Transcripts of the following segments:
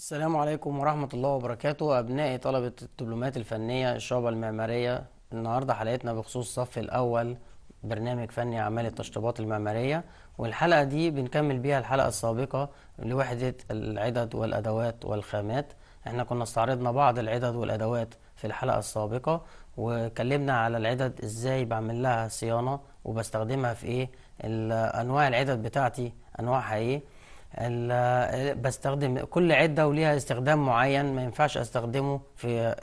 السلام عليكم ورحمة الله وبركاته أبنائي طلبة الدبلومات الفنية الشعبة المعمارية النهاردة حلقتنا بخصوص الصف الأول برنامج فني أعمال التشطيبات المعمارية والحلقة دي بنكمل بيها الحلقة السابقة لوحدة العدد والأدوات والخامات احنا كنا استعرضنا بعض العدد والأدوات في الحلقة السابقة وكلمنا على العدد ازاي بعمل لها صيانة وبستخدمها في ايه أنواع العدد بتاعتي أنواعها ايه بستخدم كل عدة وليها استخدام معين ما ينفعش استخدمه في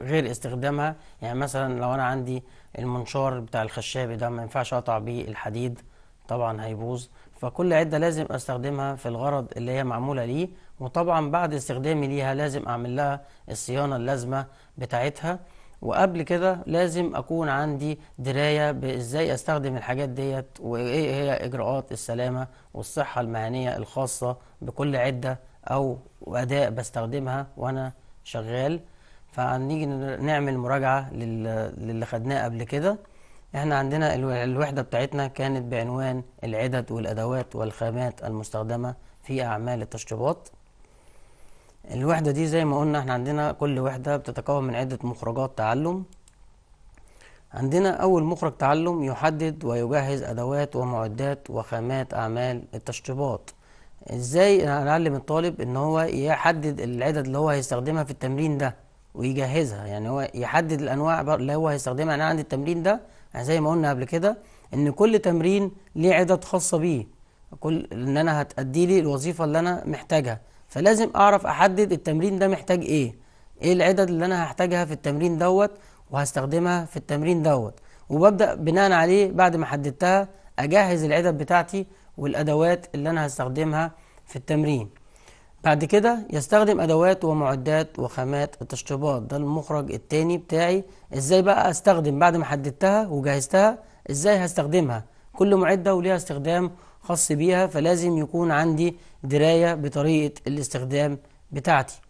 غير استخدامها يعني مثلا لو انا عندي المنشار بتاع الخشابي ده ما ينفعش اقطع بيه الحديد طبعا هيبوظ فكل عدة لازم استخدمها في الغرض اللي هي معمولة ليه وطبعا بعد استخدامي ليها لازم اعمل لها الصيانة اللازمة بتاعتها وقبل كده لازم اكون عندي درايه بازاي استخدم الحاجات ديت وايه هي اجراءات السلامه والصحه المهنيه الخاصه بكل عده او اداء بستخدمها وانا شغال فنيجي نعمل مراجعه للي خدناه قبل كده احنا عندنا الوحده بتاعتنا كانت بعنوان العدد والادوات والخامات المستخدمه في اعمال التشطيبات الوحدة دي زي ما قلنا احنا عندنا كل وحدة بتتكون من عدة مخرجات تعلم عندنا أول مخرج تعلم يحدد ويجهز أدوات ومعدات وخامات أعمال التشطيبات ازاي نعلم الطالب إن هو يحدد العدد اللي هو هيستخدمها في التمرين ده ويجهزها يعني هو يحدد الأنواع اللي هو هيستخدمها يعني أنا عندي التمرين ده يعني زي ما قلنا قبل كده إن كل تمرين ليه عدد خاصة بيه كل إن أنا هتأدي لي الوظيفة اللي أنا محتاجها فلازم اعرف احدد التمرين ده محتاج ايه ايه العدد اللي انا هحتاجها في التمرين دوت وهستخدمها في التمرين دوت وببدا بناء عليه بعد ما حددتها اجهز العدد بتاعتي والادوات اللي انا هستخدمها في التمرين بعد كده يستخدم ادوات ومعدات وخامات التشطيبات ده المخرج التاني بتاعي ازاي بقى استخدم بعد ما حددتها وجهزتها ازاي هستخدمها كل معده وليها استخدام خاص بيها فلازم يكون عندي دراية بطريقة الاستخدام بتاعتي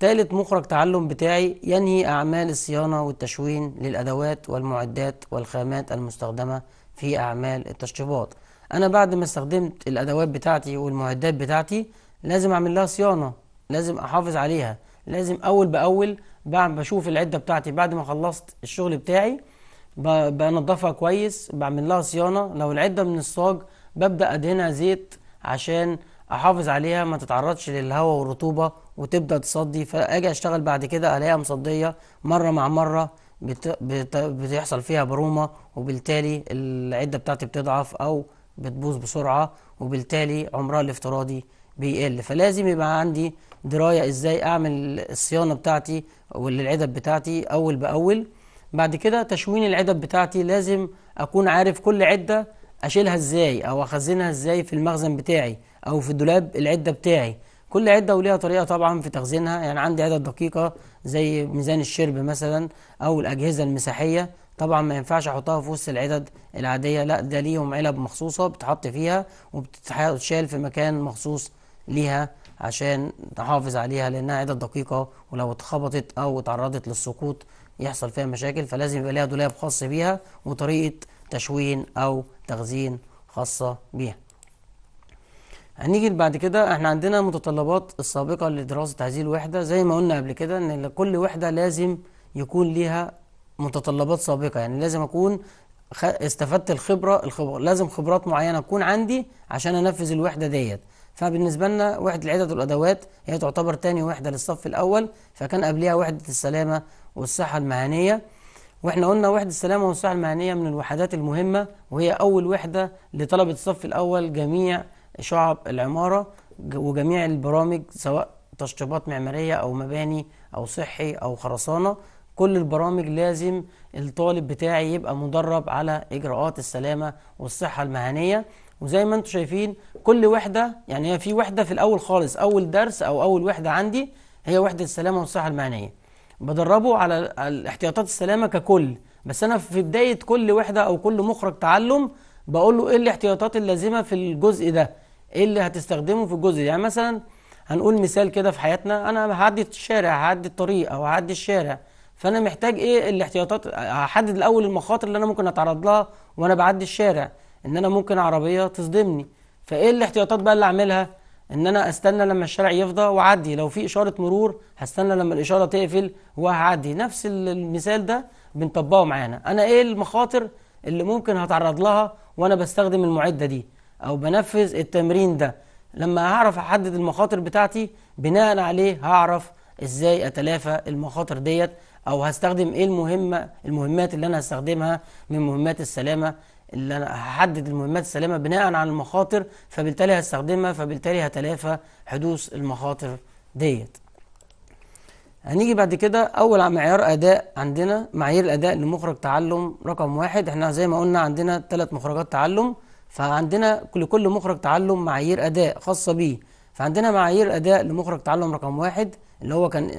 ثالث مخرج تعلم بتاعي ينهي أعمال الصيانة والتشوين للأدوات والمعدات والخامات المستخدمة في أعمال التشطيبات أنا بعد ما استخدمت الأدوات بتاعتي والمعدات بتاعتي لازم أعمل لها صيانة لازم أحافظ عليها لازم أول بأول بعد بشوف العدة بتاعتي بعد ما خلصت الشغل بتاعي بنضفها كويس بعمل لها صيانة لو العدة من الصاج ببدأ أدهنها زيت عشان احافظ عليها ما تتعرضش للهواء والرطوبه وتبدا تصدي فاجي اشتغل بعد كده الاقيها مصديه مره مع مره بت... بت... بتحصل فيها برومه وبالتالي العده بتاعتي بتضعف او بتبوظ بسرعه وبالتالي عمرها الافتراضي بيقل فلازم يبقى عندي درايه ازاي اعمل الصيانه بتاعتي والعدب بتاعتي اول باول بعد كده تشوين العدد بتاعتي لازم اكون عارف كل عده اشيلها ازاي او اخزنها ازاي في المخزن بتاعي او في الدولاب العده بتاعي كل عده وليها طريقه طبعا في تخزينها يعني عندي عدد دقيقه زي ميزان الشرب مثلا او الاجهزه المساحيه طبعا ما ينفعش احطها في وسط العدد العاديه لا ده ليهم علب مخصوصه بتحط فيها وبتتشال في مكان مخصوص ليها عشان نحافظ عليها لانها عدد دقيقه ولو اتخبطت او اتعرضت للسقوط يحصل فيها مشاكل فلازم يبقى ليها دولاب خاص بيها وطريقه تشوين او تخزين خاصة بيها هنيجي بعد كده احنا عندنا متطلبات السابقة لدراسة هذه الوحدة زي ما قلنا قبل كده ان كل وحدة لازم يكون ليها متطلبات سابقة يعني لازم اكون استفدت الخبرة, الخبرة لازم خبرات معينة تكون عندي عشان انفذ الوحدة ديت فبالنسبة لنا وحدة العدد والأدوات هي تعتبر تاني وحدة للصف الأول فكان قبلها وحدة السلامة والصحة المهنية واحنا قلنا وحدة السلامة والصحة المهنية من الوحدات المهمة وهي أول وحدة لطلبة الصف الأول جميع شعب العمارة وجميع البرامج سواء تشطيبات معمارية أو مباني أو صحي أو خرسانة كل البرامج لازم الطالب بتاعي يبقى مدرب على إجراءات السلامة والصحة المهنية وزي ما انتم شايفين كل وحدة يعني هي في وحدة في الأول خالص أول درس أو أول وحدة عندي هي وحدة السلامة والصحة المهنية بدربه على الاحتياطات السلامه ككل بس انا في بدايه كل وحده او كل مخرج تعلم بقول له ايه الاحتياطات اللازمه في الجزء ده ايه اللي هتستخدمه في الجزء ده يعني مثلا هنقول مثال كده في حياتنا انا هعدي الشارع هعدي الطريق او هعدي الشارع فانا محتاج ايه الاحتياطات هحدد الاول المخاطر اللي انا ممكن اتعرض لها وانا بعدي الشارع ان انا ممكن عربيه تصدمني فايه الاحتياطات بقى اللي اعملها ان انا استنى لما الشارع يفضى واعدي لو في اشاره مرور هستنى لما الاشاره تقفل وهعدي نفس المثال ده بنطبقه معانا انا ايه المخاطر اللي ممكن هتعرض لها وانا بستخدم المعده دي او بنفذ التمرين ده لما هعرف احدد المخاطر بتاعتي بناء عليه هعرف ازاي اتلافى المخاطر ديت او هستخدم ايه المهمه المهمات اللي انا هستخدمها من مهمات السلامه اللي انا هحدد المهمات السلامه بناء على المخاطر فبالتالي هستخدمها فبالتالي هتلافى حدوث المخاطر ديت هنيجي بعد كده اول معيار اداء عندنا معايير الاداء لمخرج تعلم رقم واحد احنا زي ما قلنا عندنا ثلاث مخرجات تعلم فعندنا لكل مخرج تعلم معايير اداء خاصه بيه فعندنا معايير اداء لمخرج تعلم رقم واحد اللي هو كان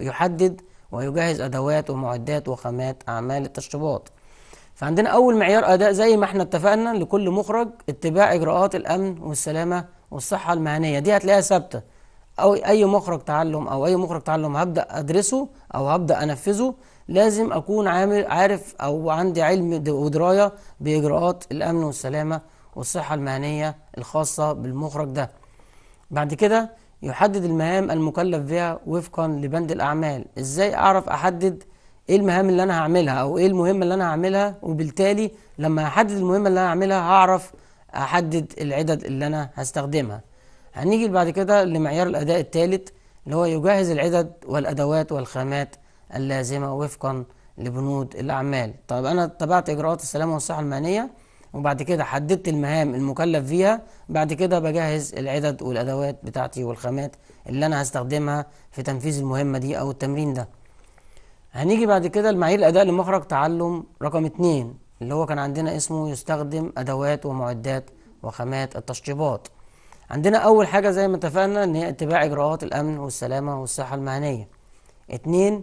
يحدد ويجهز ادوات ومعدات وخامات اعمال التشطيبات فعندنا أول معيار أداء زي ما احنا اتفقنا لكل مخرج اتباع إجراءات الأمن والسلامة والصحة المهنية دي هتلاقيها ثابتة أو أي مخرج تعلم أو أي مخرج تعلم هبدأ أدرسه أو هبدأ أنفذه لازم أكون عامل عارف أو عندي علم ودراية بإجراءات الأمن والسلامة والصحة المهنية الخاصة بالمخرج ده بعد كده يحدد المهام المكلف بها وفقا لبند الأعمال إزاي أعرف أحدد ايه المهام اللي انا هعملها او ايه المهمه اللي انا هعملها وبالتالي لما هحدد المهمه اللي انا هعملها هعرف احدد العدد اللي انا هستخدمها هنيجي بعد كده لمعيار الاداء الثالث اللي هو يجهز العدد والادوات والخامات اللازمه وفقا لبنود الاعمال طب انا اتبعت اجراءات السلامه والصحه المهنيه وبعد كده حددت المهام المكلف فيها بعد كده بجهز العدد والادوات بتاعتي والخامات اللي انا هستخدمها في تنفيذ المهمه دي او التمرين ده هنيجي بعد كده لمعايير الأداء لمخرج تعلم رقم اتنين اللي هو كان عندنا اسمه يستخدم أدوات ومعدات وخامات التشطيبات عندنا أول حاجة زي ما اتفقنا إن هي اتباع إجراءات الأمن والسلامة والصحة المهنية اتنين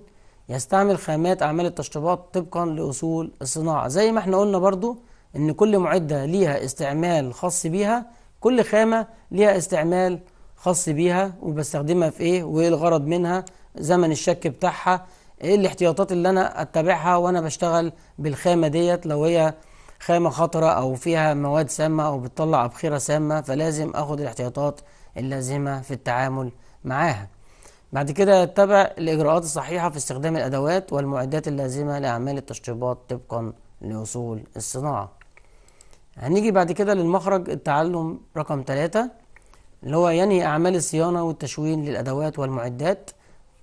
يستعمل خامات أعمال التشطيبات طبقا لأصول الصناعة زي ما احنا قلنا برضو إن كل معدة ليها استعمال خاص بيها كل خامة ليها استعمال خاص بيها وبستخدمها في إيه وإيه الغرض منها زمن الشك بتاعها ايه الاحتياطات اللي انا اتبعها وانا بشتغل بالخامه ديت لو هي خامه خطره او فيها مواد سامه او بتطلع ابخره سامه فلازم اخد الاحتياطات اللازمه في التعامل معاها بعد كده يتبع الاجراءات الصحيحه في استخدام الادوات والمعدات اللازمه لاعمال التشطيبات طبقا لاصول الصناعه هنيجي بعد كده للمخرج التعلم رقم 3 اللي هو ينهي اعمال الصيانه والتشوين للادوات والمعدات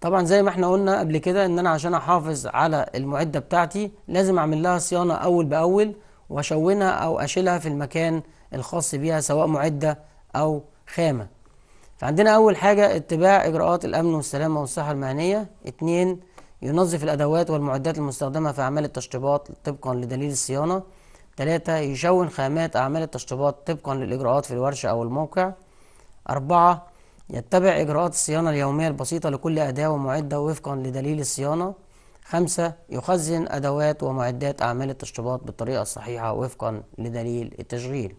طبعا زي ما احنا قلنا قبل كده ان انا عشان احافظ على المعدة بتاعتي لازم اعمل لها صيانة اول باول واشونها او اشيلها في المكان الخاص بيها سواء معدة او خامة فعندنا اول حاجة اتباع اجراءات الامن والسلامة والصحة المهنية اتنين ينظف الادوات والمعدات المستخدمة في اعمال التشطيبات طبقا لدليل الصيانة تلاتة يشون خامات اعمال التشطيبات طبقا للاجراءات في الورشة او الموقع أربعة يتبع إجراءات الصيانة اليومية البسيطة لكل أداة ومعدة وفقا لدليل الصيانة خمسة يخزن أدوات ومعدات أعمال التشطيبات بالطريقة الصحيحة وفقا لدليل التشغيل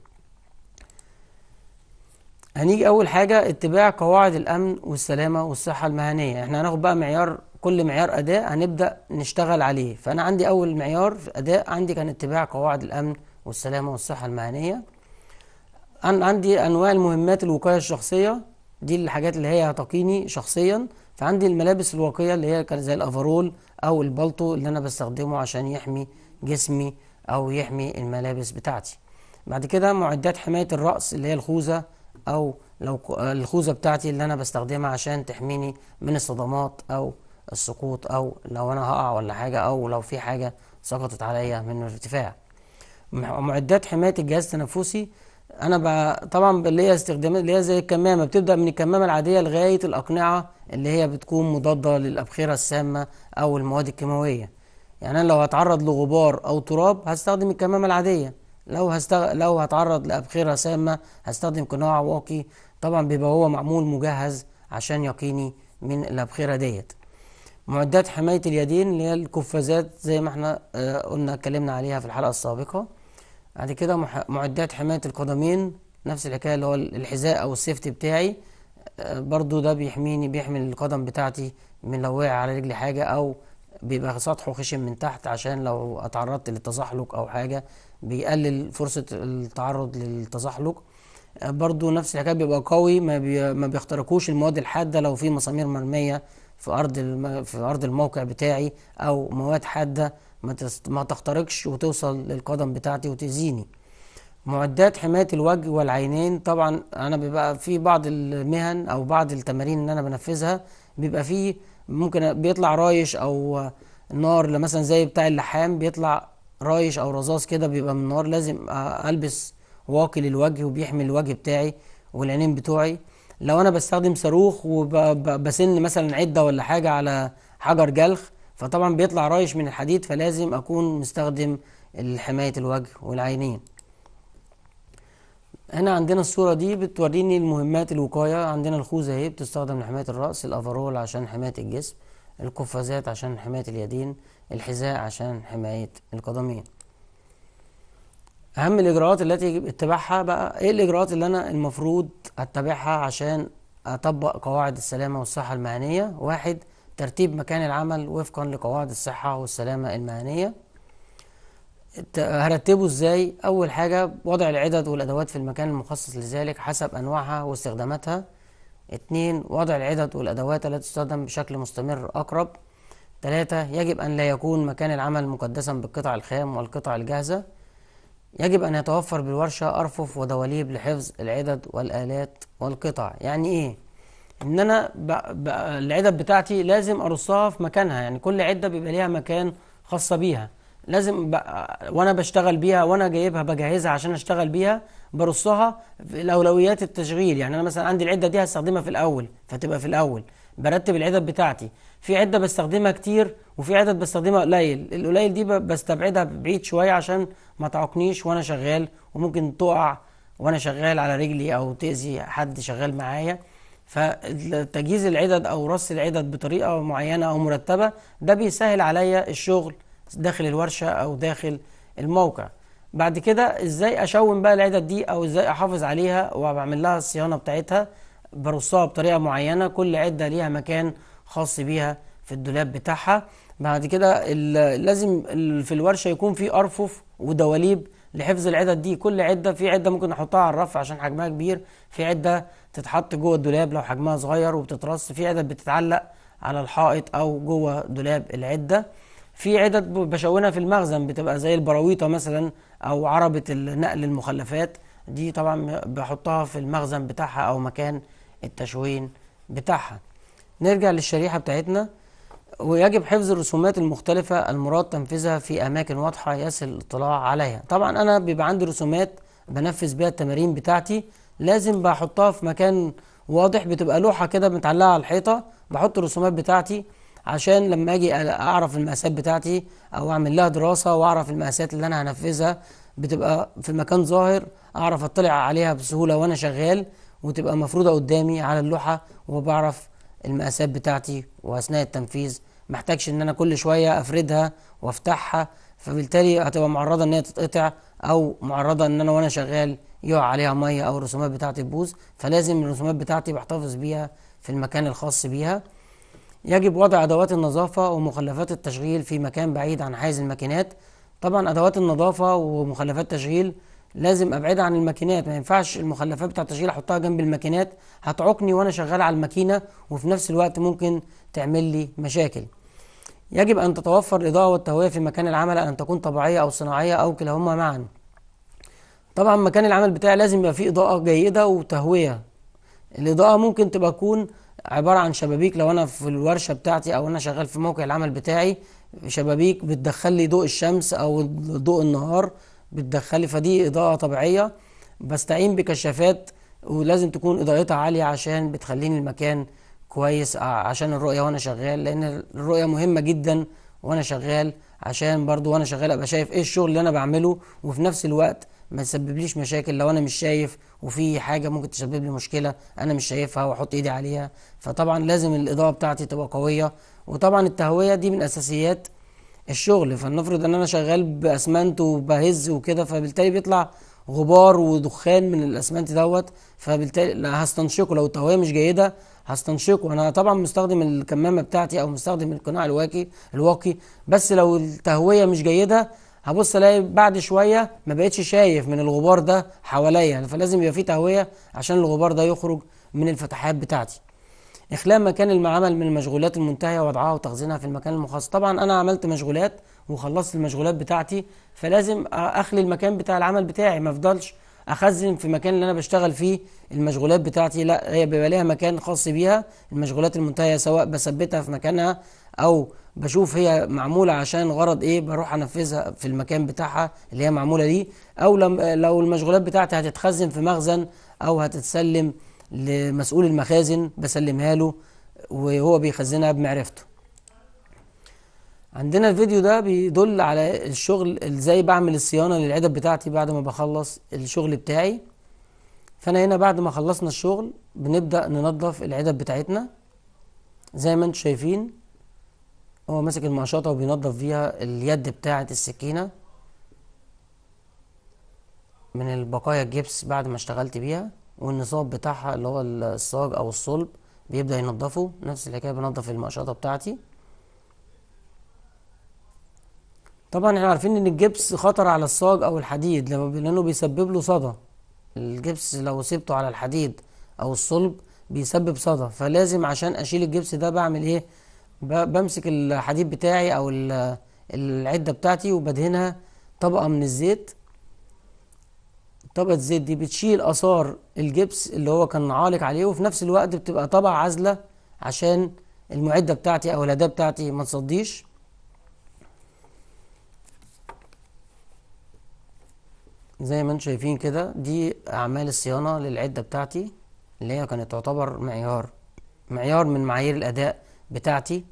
هنيجي أول حاجة اتباع قواعد الأمن والسلامة والصحة المهنية احنا هناخد بقى معيار كل معيار أداء هنبدأ نشتغل عليه فأنا عندي أول معيار أداء عندي كان اتباع قواعد الأمن والسلامة والصحة المهنية عندي أنواع المهمات الوقاية الشخصية دي الحاجات اللي هي هتقيني شخصيا فعندي الملابس الواقية اللي هي كان زي الأفرول أو البلطو اللي أنا بستخدمه عشان يحمي جسمي أو يحمي الملابس بتاعتي بعد كده معدات حماية الرأس اللي هي الخوذة أو لو الخوذة بتاعتي اللي أنا بستخدمها عشان تحميني من الصدمات أو السقوط أو لو أنا هقع ولا حاجة أو لو في حاجة سقطت عليا من الارتفاع معدات حماية الجهاز التنفسي انا طبعا اللي هي استخدامات اللي هي زي الكمامه بتبدا من الكمامه العاديه لغايه الاقنعه اللي هي بتكون مضاده للابخره السامه او المواد الكيماويه يعني انا لو هتعرض لغبار او تراب هستخدم الكمامه العاديه لو هستغ... لو هتعرض لابخره سامه هستخدم قناع واقي طبعا بيبقى هو معمول مجهز عشان يقيني من الابخره ديت معدات حمايه اليدين اللي هي القفازات زي ما احنا آه، قلنا اتكلمنا عليها في الحلقه السابقه بعد كده معدات حماية القدمين نفس الحكاية اللي هو الحذاء أو السيفتي بتاعي آه، برضو ده بيحميني بيحمي القدم بتاعتي من لو وقع على رجلي حاجة أو بيبقى سطحه خشن من تحت عشان لو اتعرضت للتزحلق أو حاجة بيقلل فرصة التعرض للتزحلق آه، برضو نفس الحكاية بيبقى قوي ما, بي ما بيخترقوش المواد الحادة لو في مسامير مرمية في أرض في أرض الموقع بتاعي أو مواد حادة ما تخترقش وتوصل للقدم بتاعتي وتأذيني معدات حماية الوجه والعينين طبعا انا بيبقى في بعض المهن او بعض التمارين اللي انا بنفذها بيبقى فيه ممكن بيطلع رايش او نار مثلا زي بتاع اللحام بيطلع رايش او رصاص كده بيبقى من نار لازم البس واقي للوجه وبيحمي الوجه بتاعي والعينين بتوعي لو انا بستخدم صاروخ وبسن مثلا عده ولا حاجه على حجر جلخ فطبعا بيطلع رايش من الحديد فلازم أكون مستخدم حماية الوجه والعينين هنا عندنا الصورة دي بتوريني المهمات الوقاية عندنا الخوذة اهي بتستخدم لحماية الرأس الأفرول عشان حماية الجسم القفازات عشان حماية اليدين الحذاء عشان حماية القدمين أهم الإجراءات التي يجب اتباعها بقى إيه الإجراءات اللي أنا المفروض أتبعها عشان أطبق قواعد السلامة والصحة المهنية واحد ترتيب مكان العمل وفقا لقواعد الصحة والسلامة المهنية هرتبه ازاي اول حاجة وضع العدد والادوات في المكان المخصص لذلك حسب انواعها واستخداماتها اتنين وضع العدد والادوات التي تستخدم بشكل مستمر اقرب تلاتة يجب ان لا يكون مكان العمل مقدسا بالقطع الخام والقطع الجاهزة يجب ان يتوفر بالورشة ارفف ودواليب لحفظ العدد والالات والقطع يعني ايه ان انا بقى العدد بتاعتي لازم ارصها في مكانها يعني كل عده بيبقى ليها مكان خاصه بيها لازم وانا بشتغل بيها وانا جايبها بجهزها عشان اشتغل بيها برصها في الاولويات التشغيل يعني انا مثلا عندي العده دي هستخدمها في الاول فتبقى في الاول برتب العدد بتاعتي في عده بستخدمها كتير وفي عدد بستخدمها قليل القليل دي بستبعدها بعيد شويه عشان ما تعوقنيش وانا شغال وممكن تقع وانا شغال على رجلي او تاذي حد شغال معايا فتجهيز العدد او رص العدد بطريقه معينه او مرتبه ده بيسهل عليا الشغل داخل الورشه او داخل الموقع بعد كده ازاي اشون بقى العدد دي او ازاي احافظ عليها وبعمل لها الصيانه بتاعتها برصها بطريقه معينه كل عده ليها مكان خاص بيها في الدولاب بتاعها بعد كده لازم في الورشه يكون في ارفف ودواليب لحفظ العدد دي كل عده في عده ممكن احطها على الرف عشان حجمها كبير في عده تتحط جوه الدولاب لو حجمها صغير وبتترص في عدد بتتعلق على الحائط او جوه دولاب العده في عدد بشونها في المخزن بتبقى زي البراويطه مثلا او عربه النقل المخلفات دي طبعا بحطها في المخزن بتاعها او مكان التشوين بتاعها نرجع للشريحه بتاعتنا ويجب حفظ الرسومات المختلفة المراد تنفيذها في أماكن واضحة يسهل الاطلاع عليها طبعا أنا بيبقى عندي رسومات بنفذ بيها التمارين بتاعتي لازم بحطها في مكان واضح بتبقى لوحه كده متعلقه على الحيطه بحط الرسومات بتاعتي عشان لما اجي اعرف المقاسات بتاعتي او اعمل لها دراسه واعرف المقاسات اللي انا هنفذها بتبقى في مكان ظاهر اعرف اطلع عليها بسهوله وانا شغال وتبقى مفروضه قدامي على اللوحه وبعرف المقاسات بتاعتي واثناء التنفيذ محتاجش ان انا كل شويه افردها وافتحها فبالتالي هتبقى معرضه ان هي تتقطع او معرضه ان انا وانا شغال يقع عليها ميه او الرسومات بتاعتي تبوظ فلازم الرسومات بتاعتي بحتفظ بيها في المكان الخاص بيها يجب وضع ادوات النظافه ومخلفات التشغيل في مكان بعيد عن حيز الماكينات طبعا ادوات النظافه ومخلفات التشغيل لازم ابعدها عن الماكينات ما ينفعش المخلفات بتاع التشغيل احطها جنب الماكينات هتعقني وانا شغال على الماكينه وفي نفس الوقت ممكن تعمل لي مشاكل يجب ان تتوفر الاضاءه والتهويه في مكان العمل ان تكون طبيعيه او صناعيه او كلاهما معا طبعا مكان العمل بتاعي لازم يبقى فيه إضاءة جيدة وتهوية الإضاءة ممكن تبقى تكون عبارة عن شبابيك لو أنا في الورشة بتاعتي أو أنا شغال في موقع العمل بتاعي شبابيك بتدخل لي ضوء الشمس أو ضوء النهار بتدخلي فدي إضاءة طبيعية بستعين بكشافات ولازم تكون إضاءتها عالية عشان بتخليني المكان كويس آه، عشان الرؤية وأنا شغال لأن الرؤية مهمة جدا وأنا شغال عشان برضو وأنا شغال أبقى شايف إيه الشغل اللي أنا بعمله وفي نفس الوقت ما تسببليش مشاكل لو انا مش شايف وفي حاجه ممكن تسبب لي مشكله انا مش شايفها واحط ايدي عليها فطبعا لازم الاضاءه بتاعتي تبقى قويه وطبعا التهويه دي من اساسيات الشغل فلنفرض ان انا شغال باسمنت وبهز وكده فبالتالي بيطلع غبار ودخان من الاسمنت دوت فبالتالي هستنشقه لو التهويه مش جيده هستنشقه انا طبعا مستخدم الكمامه بتاعتي او مستخدم القناع الواقي الواقي بس لو التهويه مش جيده هبص الاقي بعد شويه ما بقتش شايف من الغبار ده حواليا يعني فلازم يبقى في تهويه عشان الغبار ده يخرج من الفتحات بتاعتي اخلاء مكان العمل من المشغولات المنتهيه وضعها وتخزينها في المكان المخصص طبعا انا عملت مشغولات وخلصت المشغولات بتاعتي فلازم اخلي المكان بتاع العمل بتاعي ما افضلش اخزن في المكان اللي انا بشتغل فيه المشغولات بتاعتي لا هي بيبقى ليها مكان خاص بيها المشغولات المنتهيه سواء بثبتها في مكانها او بشوف هي معمولة عشان غرض ايه بروح انفذها في المكان بتاعها اللي هي معمولة ليه او لم لو المشغولات بتاعتي هتتخزن في مخزن او هتتسلم لمسؤول المخازن بسلمها له وهو بيخزنها بمعرفته عندنا الفيديو ده بيدل على الشغل ازاي بعمل الصيانة للعدد بتاعتي بعد ما بخلص الشغل بتاعي فانا هنا بعد ما خلصنا الشغل بنبدأ ننظف العدد بتاعتنا زي ما انتم شايفين هو ماسك المقشطة وبينظف فيها اليد بتاعة السكينة من البقايا الجبس بعد ما اشتغلت بيها والنصاب بتاعها اللي هو الصاج أو الصلب بيبدأ ينضفه نفس الحكاية بنضف المقشطة بتاعتي طبعا احنا عارفين ان الجبس خطر على الصاج او الحديد لانه بيسبب له صدى الجبس لو سبته على الحديد او الصلب بيسبب صدى فلازم عشان اشيل الجبس ده بعمل ايه بمسك الحديد بتاعي او العده بتاعتي وبدهنها طبقه من الزيت طبقه الزيت دي بتشيل اثار الجبس اللي هو كان عالق عليه وفي نفس الوقت بتبقى طبقه عازله عشان المعده بتاعتي او الاداه بتاعتي ما تصديش زي ما انتم شايفين كده دي اعمال الصيانه للعده بتاعتي اللي هي كانت تعتبر معيار معيار من معايير الاداء بتاعتي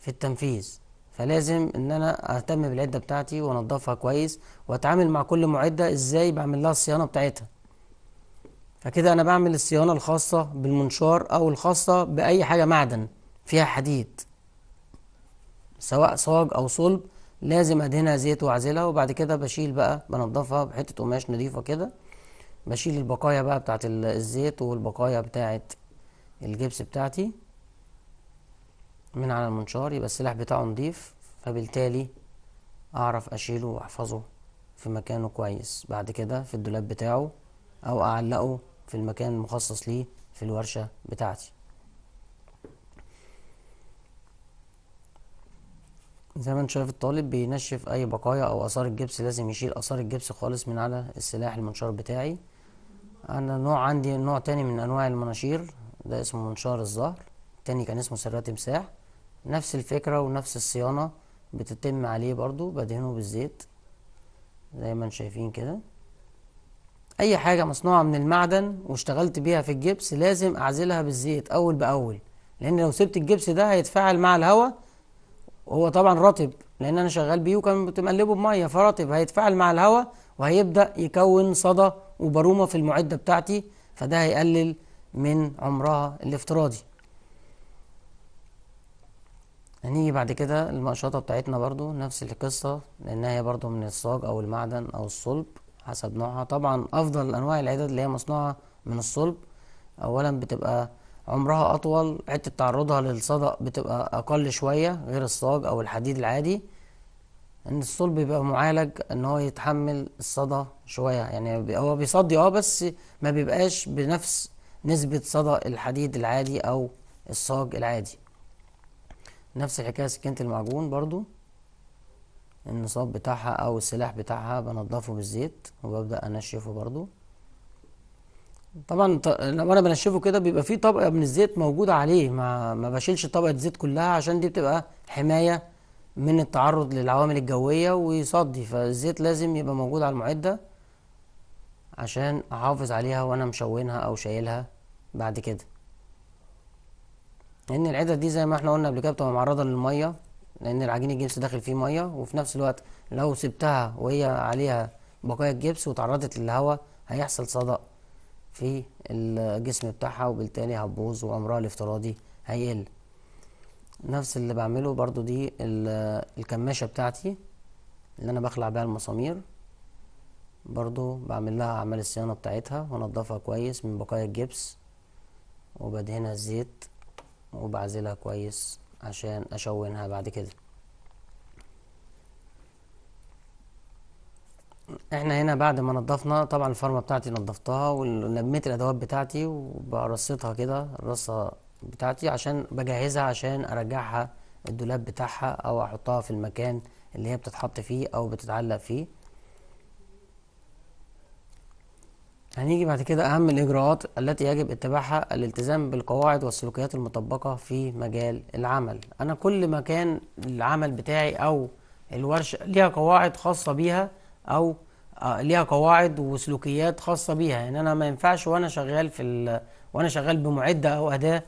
في التنفيذ فلازم ان انا اهتم بالعده بتاعتي وانضفها كويس واتعامل مع كل معده ازاي بعمل لها الصيانه بتاعتها فكده انا بعمل الصيانه الخاصه بالمنشار او الخاصه باي حاجه معدن فيها حديد سواء صاج او صلب لازم ادهنها زيت واعزلها وبعد كده بشيل بقى بنضفها بحته قماش نظيفه كده بشيل البقايا بقى بتاعت الزيت والبقايا بتاعت الجبس بتاعتي من على المنشار يبقى السلاح بتاعه نضيف فبالتالي أعرف أشيله وأحفظه في مكانه كويس بعد كده في الدولاب بتاعه أو أعلقه في المكان المخصص ليه في الورشة بتاعتي زي ما انت شايف الطالب بينشف اي بقايا او اثار الجبس لازم يشيل اثار الجبس خالص من على السلاح المنشار بتاعي انا نوع عندي نوع تاني من انواع المناشير ده اسمه منشار الظهر التاني كان اسمه سرات تمساح نفس الفكرة ونفس الصيانة بتتم عليه برضو بدهنه بالزيت زي ما انتم شايفين كده اي حاجة مصنوعة من المعدن واشتغلت بيها في الجبس لازم اعزلها بالزيت اول باول لان لو سبت الجبس ده هيتفاعل مع الهواء وهو طبعا رطب لان انا شغال بيه وكان بتقلبه بميه فرطب هيتفاعل مع الهواء وهيبدا يكون صدى وبرومة في المعده بتاعتي فده هيقلل من عمرها الافتراضي هنيجي بعد كده المقشطة بتاعتنا برضو نفس القصة لأنها هي برضو من الصاج أو المعدن أو الصلب حسب نوعها طبعا أفضل أنواع العدد اللي هي مصنوعة من الصلب أولا بتبقى عمرها أطول حتة تعرضها للصدأ بتبقى أقل شوية غير الصاج أو الحديد العادي ان الصلب بيبقى معالج ان هو يتحمل الصدى شويه يعني هو بيصدي اه بس ما بيبقاش بنفس نسبه صدى الحديد العادي او الصاج العادي نفس الحكاية سكينة المعجون برضو النصاب بتاعها او السلاح بتاعها بنضفه بالزيت وببدأ انشفه برضو طبعا لما انا بنشفه كده بيبقى فيه طبقة من الزيت موجودة عليه ما, ما بشيلش طبقة الزيت كلها عشان دي بتبقى حماية من التعرض للعوامل الجوية ويصدي فالزيت لازم يبقى موجود على المعدة عشان احافظ عليها وانا مشوينها او شايلها بعد كده لان العدد دي زي ما احنا قلنا قبل كده بتبقى معرضه للميه لان العجين الجبس داخل فيه ميه وفي نفس الوقت لو سبتها وهي عليها بقايا الجبس وتعرضت للهواء هيحصل صدأ في الجسم بتاعها وبالتالي هتبوظ وعمرها الافتراضي هيقل نفس اللي بعمله برضو دي الكماشة بتاعتي اللي انا بخلع بيها المسامير برضو بعمل لها اعمال الصيانة بتاعتها وانضفها كويس من بقايا الجبس وبدهنها الزيت وبعزلها كويس عشان أشونها بعد كده احنا هنا بعد ما نضفنا طبعا الفرمه بتاعتي نضفتها ولميت الادوات بتاعتي وبرصتها كده الرصه بتاعتي عشان بجهزها عشان ارجعها الدولاب بتاعها او احطها في المكان اللي هي بتتحط فيه او بتتعلق فيه هنيجي بعد كده أهم الإجراءات التي يجب اتباعها الالتزام بالقواعد والسلوكيات المطبقة في مجال العمل أنا كل ما كان العمل بتاعي أو الورشة ليها قواعد خاصة بيها أو آه، ليها قواعد وسلوكيات خاصة بيها يعني أنا ما ينفعش وأنا شغال في وأنا شغال بمعدة أو أداة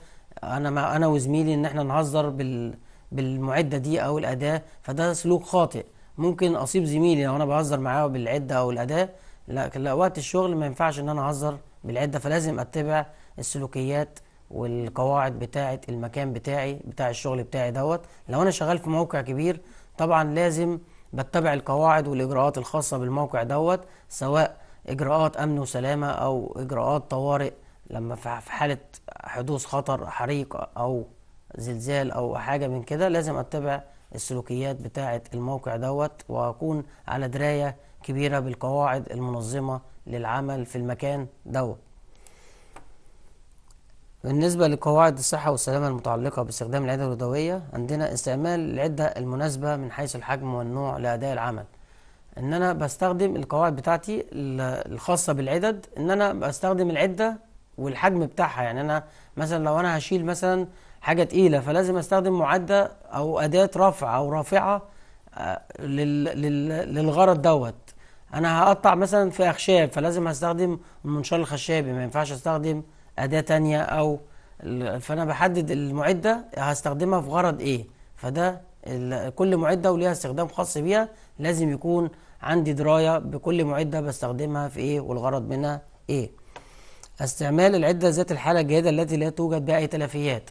أنا ما أنا وزميلي إن إحنا نهزر بال بالمعدة دي أو الأداة فده سلوك خاطئ ممكن أصيب زميلي لو أنا بهزر معاه بالعدة أو الأداة لكن لا وقت الشغل ما ينفعش ان انا اهزر بالعده فلازم اتبع السلوكيات والقواعد بتاعه المكان بتاعي بتاع الشغل بتاعي دوت لو انا شغال في موقع كبير طبعا لازم بتبع القواعد والاجراءات الخاصه بالموقع دوت سواء اجراءات امن وسلامه او اجراءات طوارئ لما في حاله حدوث خطر حريق او زلزال او حاجه من كده لازم اتبع السلوكيات بتاعه الموقع دوت واكون على درايه كبيرة بالقواعد المنظمة للعمل في المكان دوت بالنسبة لقواعد الصحة والسلامة المتعلقة باستخدام العدة اليدوية عندنا استعمال العدة المناسبة من حيث الحجم والنوع لأداء العمل ان انا بستخدم القواعد بتاعتي الخاصة بالعدد ان انا بستخدم العدة والحجم بتاعها يعني انا مثلا لو انا هشيل مثلا حاجة تقيلة فلازم استخدم معدة او اداة رفع او رافعة آه، للغرض دوت انا هقطع مثلا في اخشاب فلازم هستخدم المنشار الخشابي ما ينفعش استخدم اداه تانية او فانا بحدد المعده هستخدمها في غرض ايه فده كل معده وليها استخدام خاص بيها لازم يكون عندي درايه بكل معده بستخدمها في ايه والغرض منها ايه استعمال العده ذات الحاله الجيده التي لا توجد بها اي تلفيات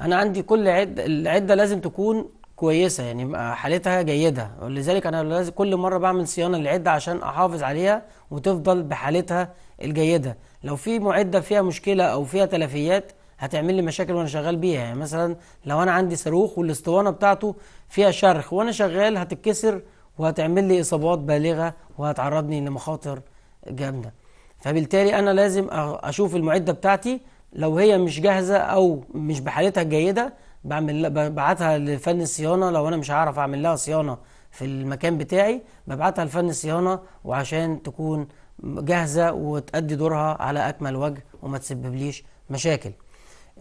انا عندي كل عده العده لازم تكون كويسه يعني آه، حالتها جيده ولذلك انا لازم كل مره بعمل صيانه للعده عشان احافظ عليها وتفضل بحالتها الجيده لو في معده فيها مشكله او فيها تلفيات هتعمل لي مشاكل وانا شغال بيها يعني مثلا لو انا عندي صاروخ والاسطوانه بتاعته فيها شرخ وانا شغال هتتكسر وهتعمل لي اصابات بالغه وهتعرضني لمخاطر جامده فبالتالي انا لازم اشوف المعده بتاعتي لو هي مش جاهزه او مش بحالتها الجيده بعمل ببعتها لفن الصيانه لو انا مش هعرف اعمل لها صيانه في المكان بتاعي ببعتها لفن الصيانه وعشان تكون جاهزه وتأدي دورها على اكمل وجه وما تسببليش مشاكل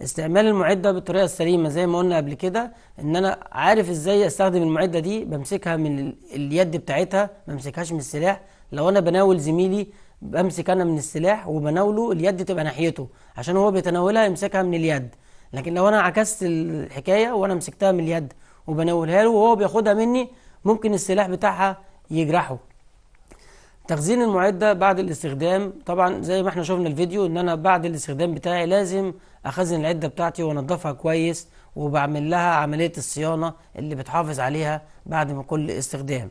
استعمال المعدة بالطريقة السليمة زي ما قلنا قبل كده ان انا عارف ازاي استخدم المعدة دي بمسكها من اليد بتاعتها ما بمسكهاش من السلاح لو انا بناول زميلي بمسك انا من السلاح وبناوله اليد تبقى ناحيته عشان هو بيتناولها يمسكها من اليد لكن لو انا عكست الحكايه وانا مسكتها من اليد وبناولها له وهو بياخدها مني ممكن السلاح بتاعها يجرحه تخزين المعده بعد الاستخدام طبعا زي ما احنا شفنا الفيديو ان انا بعد الاستخدام بتاعي لازم اخزن العده بتاعتي وانضفها كويس وبعمل لها عمليه الصيانه اللي بتحافظ عليها بعد ما كل استخدام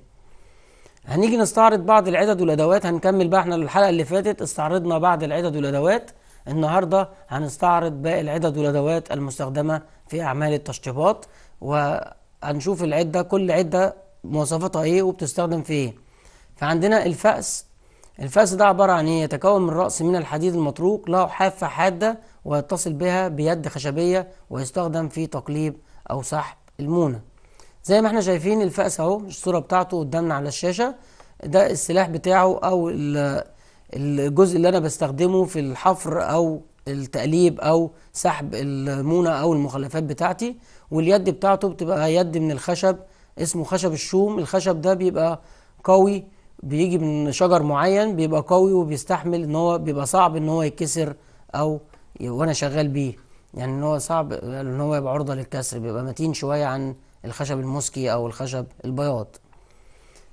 هنيجي نستعرض بعض العدد والادوات هنكمل بقى احنا الحلقه اللي فاتت استعرضنا بعض العدد والادوات النهاردة هنستعرض باقي العدد والأدوات المستخدمة في أعمال التشطيبات وهنشوف العدة كل عدة مواصفاتها إيه وبتستخدم في إيه فعندنا الفأس الفأس ده عبارة عن إيه يتكون من رأس من الحديد المطروق له حافة حادة ويتصل بها بيد خشبية ويستخدم في تقليب أو سحب المونة زي ما احنا شايفين الفأس اهو الصورة بتاعته قدامنا على الشاشة ده السلاح بتاعه أو الجزء اللي انا بستخدمه في الحفر او التقليب او سحب المونه او المخلفات بتاعتي واليد بتاعته بتبقى يد من الخشب اسمه خشب الشوم الخشب ده بيبقى قوي بيجي من شجر معين بيبقى قوي وبيستحمل ان هو بيبقى صعب ان هو يتكسر او وانا شغال بيه يعني ان هو صعب ان هو يبقى عرضه للكسر بيبقى متين شويه عن الخشب المسكي او الخشب البياض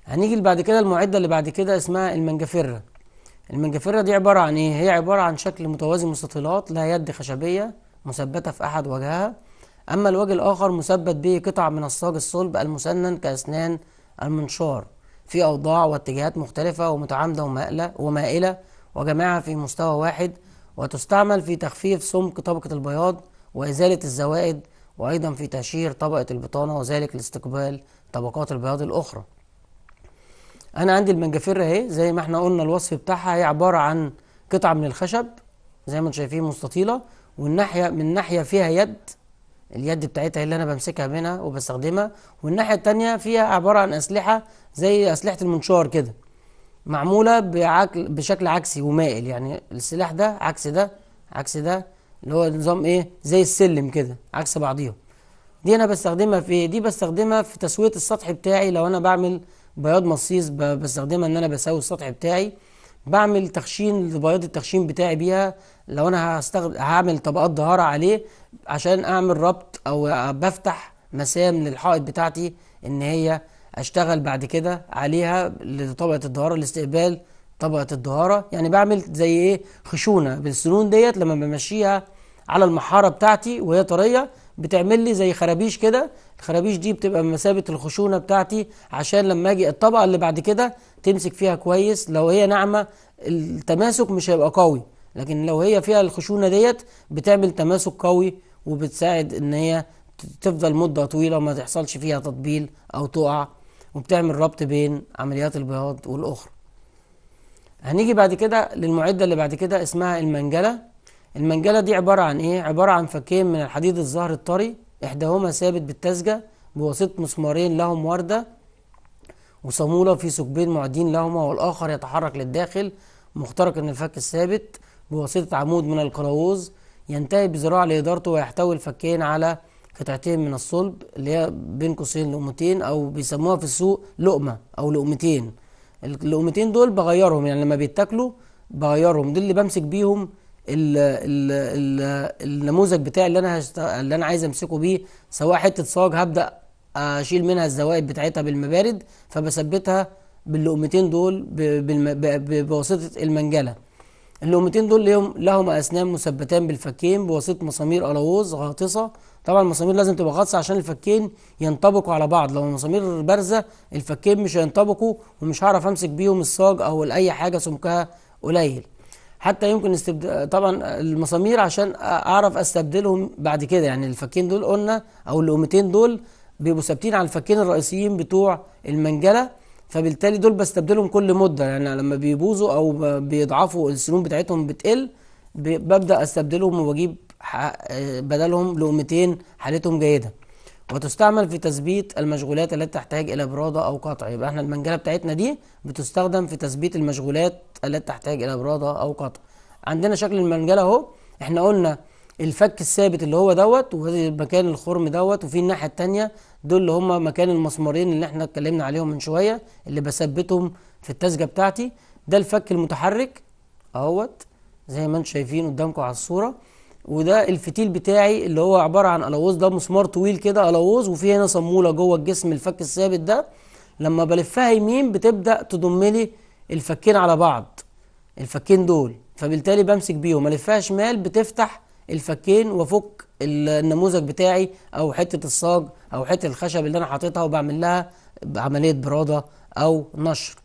هنيجي بعد كده المعده اللي بعد كده اسمها المنجفره المنجفرة دي عبارة عن ايه؟ هي عبارة عن شكل متوازي مستطيلات لها يد خشبية مثبتة في أحد وجهها أما الوجه الآخر مثبت به قطع من الصاج الصلب المسنن كأسنان المنشار في أوضاع واتجاهات مختلفة ومتعامدة ومائلة, ومائلة وجميعها في مستوى واحد وتستعمل في تخفيف سمك طبقة البياض وإزالة الزوائد وأيضا في تأشير طبقة البطانة وذلك لاستقبال طبقات البياض الأخرى انا عندي المنجفير اهي زي ما احنا قلنا الوصف بتاعها هي عباره عن قطعه من الخشب زي ما انتم شايفين مستطيله والناحيه من ناحيه فيها يد اليد بتاعتها اللي انا بمسكها منها وبستخدمها والناحيه التانية فيها عباره عن اسلحه زي اسلحه المنشار كده معموله بعكل بشكل عكسي ومائل يعني السلاح ده عكس ده عكس ده اللي هو نظام ايه زي السلم كده عكس بعضيهم دي انا بستخدمها في إيه؟ دي بستخدمها في تسويه السطح بتاعي لو انا بعمل بياض مصيص بستخدمها ان انا بساوي السطح بتاعي بعمل تخشين لبياض التخشين بتاعي بيها لو انا هستخدم هعمل طبقات ظهاره عليه عشان اعمل ربط او بفتح مسام للحائط بتاعتي ان هي اشتغل بعد كده عليها لطبقه الظهاره لاستقبال طبقه الظهاره يعني بعمل زي ايه خشونه بالسنون ديت لما بمشيها على المحاره بتاعتي وهي طريه بتعمل لي زي خرابيش كده الخرابيش دي بتبقى بمثابه الخشونه بتاعتي عشان لما اجي الطبقه اللي بعد كده تمسك فيها كويس لو هي ناعمه التماسك مش هيبقى قوي لكن لو هي فيها الخشونه ديت بتعمل تماسك قوي وبتساعد ان هي تفضل مده طويله وما تحصلش فيها تطبيل او تقع وبتعمل ربط بين عمليات البياض والاخرى هنيجي بعد كده للمعده اللي بعد كده اسمها المنجله المنجلة دي عبارة عن إيه؟ عبارة عن فكين من الحديد الزهر الطري إحداهما ثابت بالتزجة بواسطة مسمارين لهم وردة وصامولة في ثقبين معدين لهما والآخر يتحرك للداخل مخترق من الفك الثابت بواسطة عمود من القلاووز ينتهي بذراع لإدارته ويحتوي الفكين على قطعتين من الصلب اللي هي بين قوسين لقمتين أو بيسموها في السوق لقمة أو لقمتين اللقمتين دول بغيرهم يعني لما بيتاكلوا بغيرهم دول اللي بمسك بيهم ال ال ال النموذج بتاعي اللي انا هشت... اللي انا عايز امسكه بيه سواء حته صاج هبدا اشيل منها الزوائد بتاعتها بالمبارد فبثبتها باللقمتين دول ب... ب... ب... بواسطه المنجله اللقمتين دول لهم لهما اسنان مثبتان بالفكين بواسطه مسامير الوز غاطسه طبعا المسامير لازم تبقى غاطسه عشان الفكين ينطبقوا على بعض لو المسامير بارزه الفكين مش هينطبقوا ومش هعرف امسك بيهم الصاج او اي حاجه سمكها قليل حتى يمكن استبدال طبعا المسامير عشان اعرف استبدلهم بعد كده يعني الفكين دول قلنا او اللقمتين دول بيبقوا ثابتين على الفكين الرئيسيين بتوع المنجله فبالتالي دول بستبدلهم كل مده يعني لما بيبوظوا او بيضعفوا السنون بتاعتهم بتقل ببدا استبدلهم واجيب آه، بدلهم لقمتين حالتهم جيده وتستعمل في تثبيت المشغولات التي تحتاج إلى برادة أو قطع يبقى احنا المنجلة بتاعتنا دي بتستخدم في تثبيت المشغولات التي تحتاج إلى برادة أو قطع عندنا شكل المنجلة أهو احنا قلنا الفك الثابت اللي هو دوت ومكان الخرم دوت وفي الناحية الثانيه دول اللي هم مكان المسمارين اللي احنا اتكلمنا عليهم من شوية اللي بثبتهم في التسجة بتاعتي ده الفك المتحرك اهوت زي ما انتم شايفين قدامكم على الصورة وده الفتيل بتاعي اللي هو عباره عن الوز ده مسمار طويل كده الوز وفي هنا صموله جوه الجسم الفك الثابت ده لما بلفها يمين بتبدا تضم لي الفكين على بعض الفكين دول فبالتالي بمسك بيهم الفها شمال بتفتح الفكين وافك النموذج بتاعي او حته الصاج او حته الخشب اللي انا حاططها وبعمل لها عمليه براده او نشر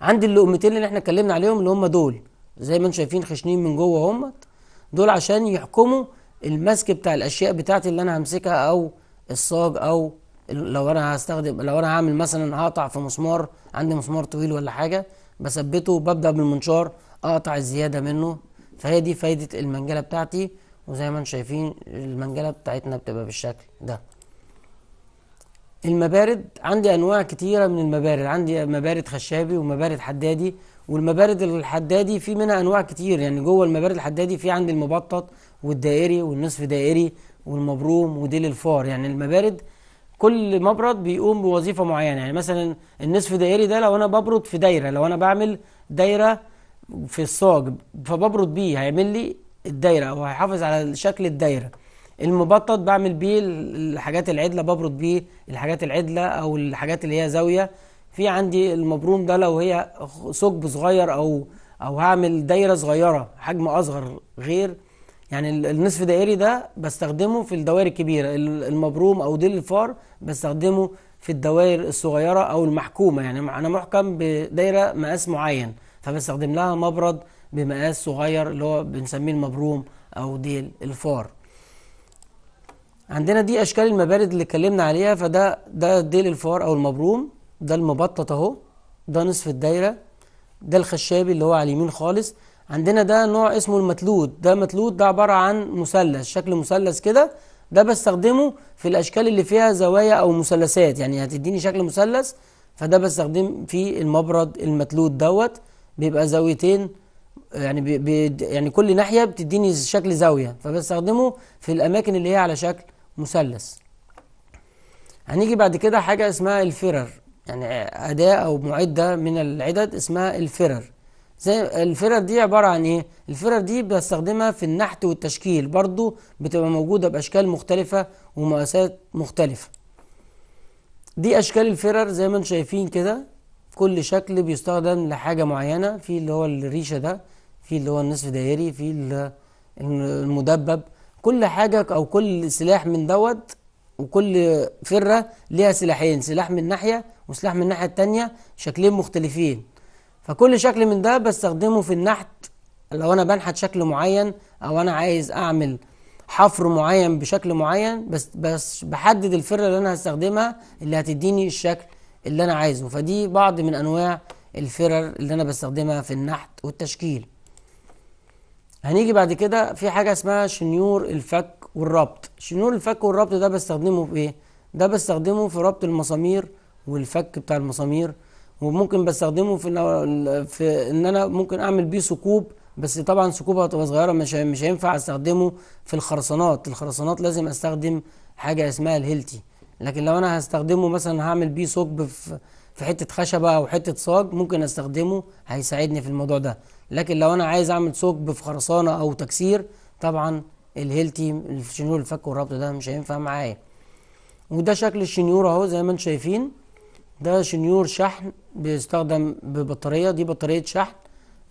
عندي اللقمتين اللي احنا اتكلمنا عليهم اللي هم دول زي ما انتم شايفين خشنين من جوه همت دول عشان يحكموا المسك بتاع الاشياء بتاعتي اللي انا همسكها او الصاج او لو انا هستخدم لو انا هعمل مثلا هقطع في مسمار عندي مسمار طويل ولا حاجه بثبته ببدا بالمنشار اقطع الزياده منه فهي دي فايده المنجله بتاعتي وزي ما انتم شايفين المنجله بتاعتنا بتبقى بالشكل ده المبارد عندي انواع كتيره من المبارد عندي مبارد خشابي ومبارد حدادي والمبارد الحدادي في منها انواع كتير يعني جوه المبارد الحدادي في عندي المبطط والدائري والنصف دائري والمبروم وديل الفار يعني المبارد كل مبرد بيقوم بوظيفه معينه يعني مثلا النصف دائري ده لو انا ببرد في دايره لو انا بعمل دايره في الصاج فببرد بيه هيعمل لي الدايره او هيحافظ على شكل الدايره المبطط بعمل بيه الحاجات العدله ببرد بيه الحاجات العدله او الحاجات اللي هي زاويه في عندي المبروم ده لو هي ثقب صغير او او هعمل دايره صغيره حجم اصغر غير يعني النصف دائري ده بستخدمه في الدوائر الكبيره المبروم او ديل الفار بستخدمه في الدوائر الصغيره او المحكومه يعني انا محكم بدايره مقاس معين فبستخدم لها مبرد بمقاس صغير اللي هو بنسميه المبروم او ديل الفار عندنا دي اشكال المبارد اللي اتكلمنا عليها فده ده ديل الفار او المبروم ده المبطط اهو ده نصف الدايره ده الخشابي اللي هو على اليمين خالص عندنا ده نوع اسمه المتلود ده متلود ده عباره عن مثلث شكل مثلث كده ده بستخدمه في الاشكال اللي فيها زوايا او مثلثات يعني هتديني شكل مثلث فده بستخدم في المبرد المتلود دوت بيبقى زاويتين يعني بي يعني كل ناحيه بتديني شكل زاويه فبستخدمه في الاماكن اللي هي على شكل مثلث هنيجي بعد كده حاجه اسمها الفرر يعني أداة أو معدة من العدد اسمها الفرر زي الفرر دي عبارة عن إيه؟ الفرر دي بستخدمها في النحت والتشكيل برضو بتبقى موجودة بأشكال مختلفة ومقاسات مختلفة دي أشكال الفرر زي ما انتم شايفين كده كل شكل بيستخدم لحاجة معينة في اللي هو الريشة ده في اللي هو النصف دائري في المدبب كل حاجة أو كل سلاح من دوت وكل فرة ليها سلاحين سلاح من ناحية وسلاح من الناحية التانية شكلين مختلفين فكل شكل من ده بستخدمه في النحت لو أنا بنحت شكل معين أو أنا عايز أعمل حفر معين بشكل معين بس, بس بحدد الفرة اللي أنا هستخدمها اللي هتديني الشكل اللي أنا عايزه فدي بعض من أنواع الفرر اللي أنا بستخدمها في النحت والتشكيل هنيجي بعد كده في حاجه اسمها شنيور الفك والربط شنيور الفك والربط ده بستخدمه في ايه ده بستخدمه في ربط المسامير والفك بتاع المسامير وممكن بستخدمه في في ان انا ممكن اعمل بيه ثقوب بس طبعا ثقوبه هتبقى صغيره مش مش هينفع استخدمه في الخرسانات الخرسانات لازم استخدم حاجه اسمها الهيلتي لكن لو انا هستخدمه مثلا هعمل بيه ثقب في حته خشبه او حته صاج ممكن استخدمه هيساعدني في الموضوع ده لكن لو انا عايز اعمل ثقب في خرسانه او تكسير طبعا الهيلتي الشنيور الفك والربط ده مش هينفع معايا وده شكل الشنيور اهو زي ما انتم شايفين ده شنيور شحن بيستخدم ببطاريه دي بطاريه شحن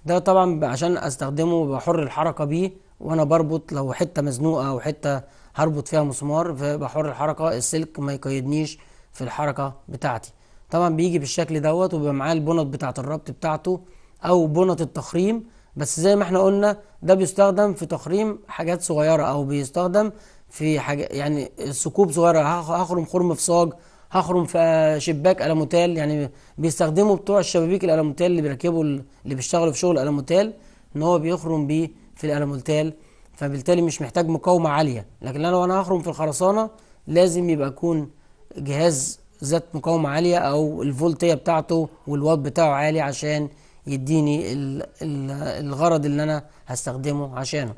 ده طبعا عشان استخدمه بحر الحركه بيه وانا بربط لو حته مزنوقه او حته هربط فيها مسمار فبحر الحركه السلك ما يقيدنيش في الحركه بتاعتي طبعا بيجي بالشكل دوت وبيبقى معاه البنط بتاعه الربط بتاعته أو بنط التخريم بس زي ما احنا قلنا ده بيستخدم في تخريم حاجات صغيرة أو بيستخدم في حاجة يعني ثقوب صغيرة هخرم خرم في صاج هخرم في آه، شباك ألموتال يعني بيستخدموا بتوع الشبابيك الألموتال اللي بيركبوا اللي بيشتغلوا في شغل ألموتال إن هو بيخرم بيه في الألموتال فبالتالي مش محتاج مقاومة عالية لكن لو أنا هخرم في الخرسانة لازم يبقى يكون جهاز ذات مقاومة عالية أو الفولتية بتاعته والواط بتاعه عالي عشان يديني الغرض اللي انا هستخدمه عشانه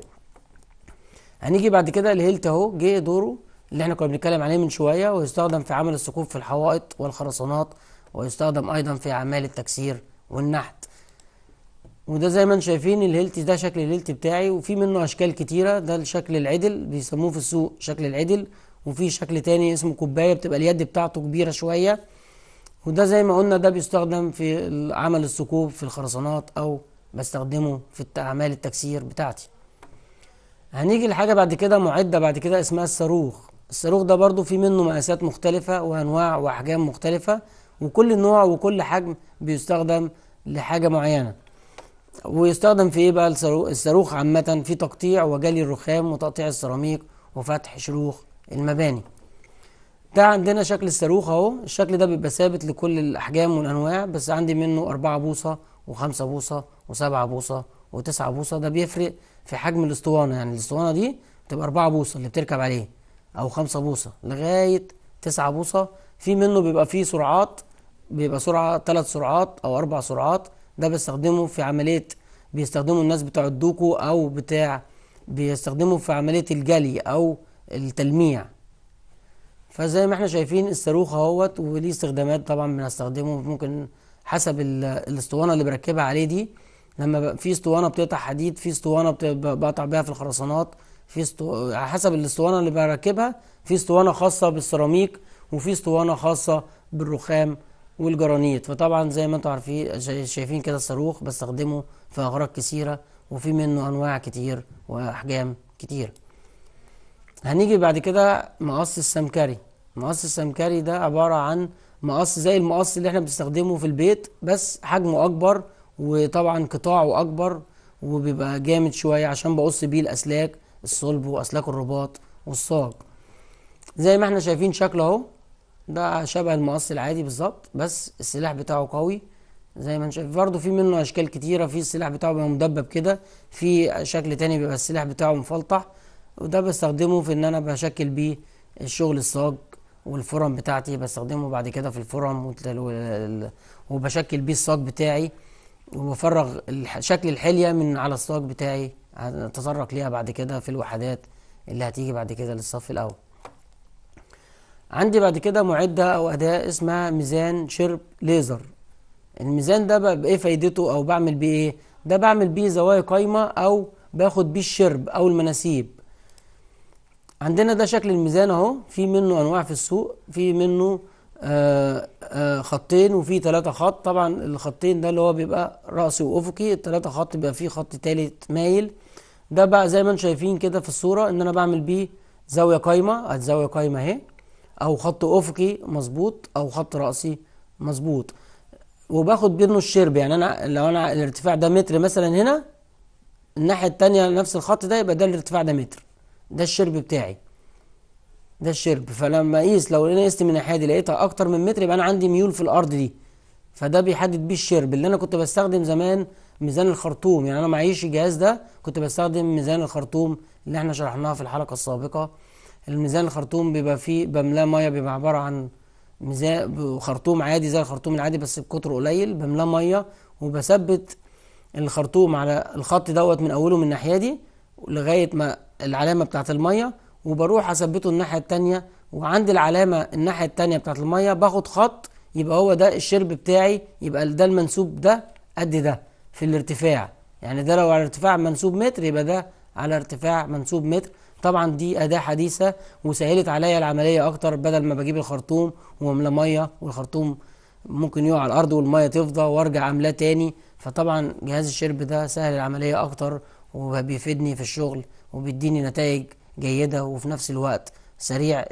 هنيجي بعد كده الهيلت اهو جه دوره اللي احنا كنا بنتكلم عليه من شويه ويستخدم في عمل الثقوب في الحوائط والخرسانات ويستخدم ايضا في اعمال التكسير والنحت وده زي ما انتم شايفين الهيلت ده شكل الهيلت بتاعي وفي منه اشكال كتيره ده الشكل العدل بيسموه في السوق شكل العدل وفي شكل تاني اسمه كوبايه بتبقى اليد بتاعته كبيره شويه وده زي ما قلنا ده بيستخدم في عمل الثقوب في الخرسانات او بستخدمه في اعمال التكسير بتاعتي هنيجي لحاجه بعد كده معده بعد كده اسمها الصاروخ الصاروخ ده برضو في منه مقاسات مختلفه وانواع واحجام مختلفه وكل نوع وكل حجم بيستخدم لحاجه معينه ويستخدم في ايه بقى الصاروخ عامه في تقطيع وجلي الرخام وتقطيع السيراميك وفتح شروخ المباني ده عندنا شكل الصاروخ اهو الشكل ده بيبقى ثابت لكل الاحجام والانواع بس عندي منه أربعة بوصه وخمسة بوصه وسبعة بوصه وتسعة بوصه ده بيفرق في حجم الاسطوانه يعني الاسطوانه دي بتبقى أربعة بوصه اللي بتركب عليه او خمسة بوصه لغايه تسعة بوصه في منه بيبقى فيه سرعات بيبقى سرعه 3 سرعات او اربع سرعات ده بيستخدمه في عمليه بيستخدمه الناس بتوع الدوكو او بتاع بيستخدمه في عمليه الجلي او التلميع فزي ما احنا شايفين الصاروخ اهوت وليه استخدامات طبعا بنستخدمه ممكن حسب الاسطوانه اللي بركبها عليه دي لما في اسطوانه بتقطع حديد في اسطوانه بقطع بيها في الخرسانات في استو... حسب الاسطوانه اللي بركبها في اسطوانه خاصه بالسيراميك وفي اسطوانه خاصه بالرخام والجرانيت فطبعا زي ما انتم عارفين شايفين كده الصاروخ بستخدمه في اغراض كثيره وفي منه انواع كتير واحجام كتير هنيجي بعد كده مقص السمكري مقص السمكري ده عبارة عن مقص زي المقص اللي احنا بنستخدمه في البيت بس حجمه أكبر وطبعا قطاعه أكبر وبيبقى جامد شوية عشان بقص بيه الأسلاك الصلب وأسلاك الرباط والصاج زي ما احنا شايفين شكله اهو ده شبه المقص العادي بالظبط بس السلاح بتاعه قوي زي ما شايف برضه في منه اشكال كتيره في السلاح بتاعه بيبقى مدبب كده في شكل تاني بيبقى السلاح بتاعه مفلطح وده بستخدمه في ان انا بشكل بيه الشغل الصاج والفرم بتاعتي بستخدمه بعد كده في الفرم وبشكل بيه الصاج بتاعي وبفرغ شكل الحلية من على الصاج بتاعي هتطرق ليها بعد كده في الوحدات اللي هتيجي بعد كده للصف الأول عندي بعد كده معدة أو أداة اسمها ميزان شرب ليزر الميزان ده بقى إيه فايدته أو بعمل بيه إيه ده بعمل بيه زوايا قايمة أو باخد بيه الشرب أو المناسيب عندنا ده شكل الميزان اهو في منه انواع في السوق في منه آآ آه، آآ آه، خطين وفي ثلاثة خط طبعا الخطين ده اللي هو بيبقى رأسي وأفقي الثلاثة خط بيبقى فيه خط تالت مايل ده بقى زي ما انتم شايفين كده في الصورة ان انا بعمل بيه زاوية قايمة زاوية قايمة اهي او خط أفقي مظبوط او خط رأسي مظبوط وباخد منه الشرب يعني انا لو انا الارتفاع ده متر مثلا هنا الناحية التانية نفس الخط ده يبقى ده الارتفاع ده متر ده الشرب بتاعي ده الشرب فلما قيس لو انا قست من الناحيه دي لقيتها اكتر من متر يبقى انا عندي ميول في الارض دي فده بيحدد بيه الشرب اللي انا كنت بستخدم زمان ميزان الخرطوم يعني انا معيش الجهاز ده كنت بستخدم ميزان الخرطوم اللي احنا شرحناها في الحلقه السابقه الميزان الخرطوم بيبقى فيه بملاه ميه بيبقى عباره عن ميزان خرطوم عادي زي الخرطوم العادي بس بقطر قليل بملاه ميه وبثبت الخرطوم على الخط دوت من اوله من الناحيه دي لغايه ما العلامه بتاعت الميه وبروح اثبته الناحيه التانية وعند العلامه الناحيه التانية بتاعت الميه باخد خط يبقى هو ده الشرب بتاعي يبقى ده المنسوب ده قد ده في الارتفاع يعني ده لو على ارتفاع منسوب متر يبقى ده على ارتفاع منسوب متر طبعا دي اداه حديثه وسهلت عليا العمليه اكتر بدل ما بجيب الخرطوم واملى ميه والخرطوم ممكن يقع على الارض والميه تفضى وارجع املاه تاني فطبعا جهاز الشرب ده سهل العمليه اكتر وبيفيدني في الشغل وبيديني نتائج جيدة وفي نفس الوقت سريع